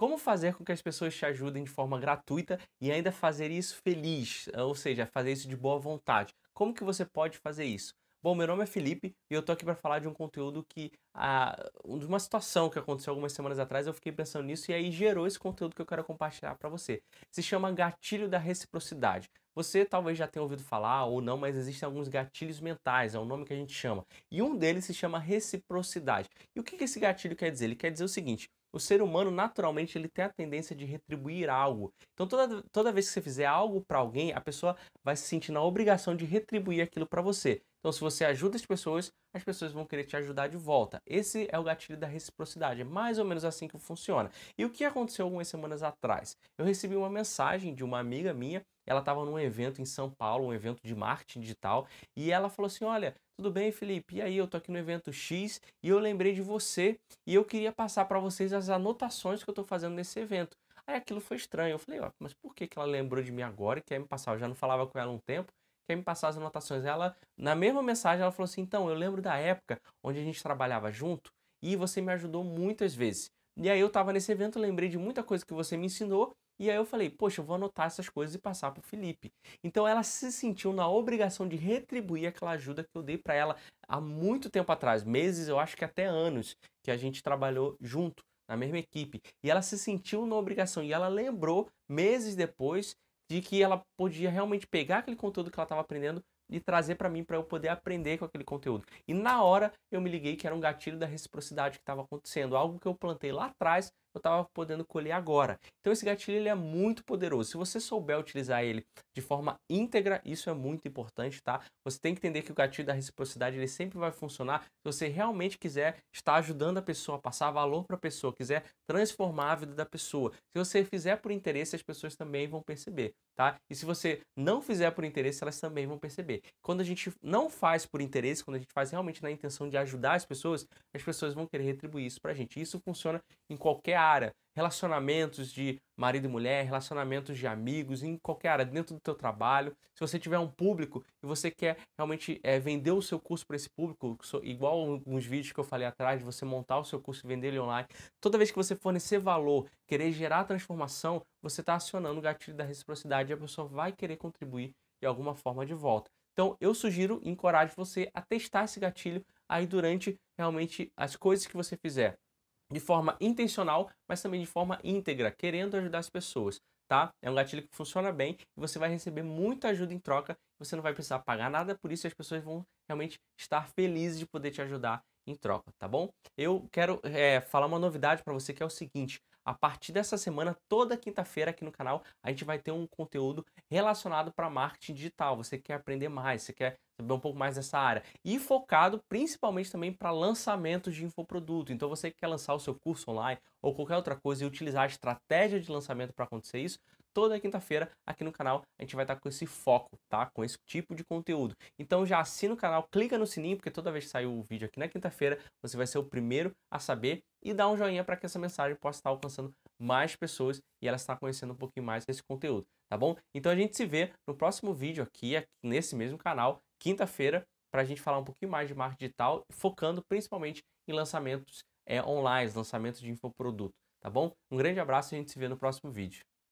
Como fazer com que as pessoas te ajudem de forma gratuita e ainda fazer isso feliz, ah, ou seja, fazer isso de boa vontade? Como que você pode fazer isso? Bom, meu nome é Felipe e eu tô aqui para falar de um conteúdo que. Ah, de uma situação que aconteceu algumas semanas atrás, eu fiquei pensando nisso e aí gerou esse conteúdo que eu quero compartilhar para você. Se chama Gatilho da Reciprocidade. Você talvez já tenha ouvido falar ou não, mas existem alguns gatilhos mentais, é o nome que a gente chama. E um deles se chama reciprocidade. E o que esse gatilho quer dizer? Ele quer dizer o seguinte: o ser humano, naturalmente, ele tem a tendência de retribuir algo. Então, toda, toda vez que você fizer algo para alguém, a pessoa vai se sentir na obrigação de retribuir aquilo para você. Então, se você ajuda as pessoas, as pessoas vão querer te ajudar de volta. Esse é o gatilho da reciprocidade. É mais ou menos assim que funciona. E o que aconteceu algumas semanas atrás? Eu recebi uma mensagem de uma amiga minha. Ela estava num evento em São Paulo, um evento de marketing digital, e ela falou assim: Olha, tudo bem, Felipe? E aí, eu tô aqui no evento X e eu lembrei de você e eu queria passar para vocês as anotações que eu estou fazendo nesse evento. Aí aquilo foi estranho. Eu falei, ó, mas por que, que ela lembrou de mim agora e quer me passar? Eu já não falava com ela há um tempo quer me passar as anotações. Ela, na mesma mensagem, ela falou assim: então, eu lembro da época onde a gente trabalhava junto e você me ajudou muitas vezes. E aí eu estava nesse evento, lembrei de muita coisa que você me ensinou, e aí eu falei, poxa, eu vou anotar essas coisas e passar para o Felipe. Então ela se sentiu na obrigação de retribuir aquela ajuda que eu dei para ela há muito tempo atrás, meses, eu acho que até anos, que a gente trabalhou junto na mesma equipe. E ela se sentiu na obrigação e ela lembrou meses depois de que ela podia realmente pegar aquele conteúdo que ela estava aprendendo e trazer para mim para eu poder aprender com aquele conteúdo. E na hora eu me liguei que era um gatilho da reciprocidade que estava acontecendo, algo que eu plantei lá atrás eu estava podendo colher agora. Então esse gatilho ele é muito poderoso. Se você souber utilizar ele de forma íntegra, isso é muito importante, tá? Você tem que entender que o gatilho da reciprocidade ele sempre vai funcionar se você realmente quiser estar ajudando a pessoa, passar valor para a pessoa, quiser transformar a vida da pessoa. Se você fizer por interesse, as pessoas também vão perceber, tá? E se você não fizer por interesse, elas também vão perceber. Quando a gente não faz por interesse, quando a gente faz realmente na intenção de ajudar as pessoas, as pessoas vão querer retribuir isso pra gente. Isso funciona em qualquer área, relacionamentos de marido e mulher, relacionamentos de amigos, em qualquer área, dentro do teu trabalho. Se você tiver um público e você quer realmente é, vender o seu curso para esse público, igual alguns vídeos que eu falei atrás, de você montar o seu curso e vender ele online, toda vez que você fornecer valor, querer gerar transformação, você está acionando o gatilho da reciprocidade e a pessoa vai querer contribuir de alguma forma de volta. Então, eu sugiro e encorajo você a testar esse gatilho aí durante realmente as coisas que você fizer de forma intencional, mas também de forma íntegra, querendo ajudar as pessoas, tá? É um gatilho que funciona bem e você vai receber muita ajuda em troca, você não vai precisar pagar nada por isso e as pessoas vão realmente estar felizes de poder te ajudar em troca, tá bom? Eu quero é, falar uma novidade para você que é o seguinte: a partir dessa semana, toda quinta-feira aqui no canal, a gente vai ter um conteúdo relacionado para marketing digital. Você quer aprender mais, você quer saber um pouco mais dessa área. E focado principalmente também para lançamentos de infoproduto. Então você que quer lançar o seu curso online ou qualquer outra coisa e utilizar a estratégia de lançamento para acontecer isso, toda quinta-feira aqui no canal a gente vai estar tá com esse foco, tá? Com esse tipo de conteúdo. Então já assina o canal, clica no sininho, porque toda vez que sair o vídeo aqui na quinta-feira, você vai ser o primeiro a saber e dá um joinha para que essa mensagem possa estar alcançando mais pessoas e ela estar conhecendo um pouquinho mais desse conteúdo, tá bom? Então a gente se vê no próximo vídeo aqui, aqui nesse mesmo canal quinta-feira, para a gente falar um pouquinho mais de marketing digital, focando principalmente em lançamentos é, online, lançamentos de infoproduto, tá bom? Um grande abraço e a gente se vê no próximo vídeo.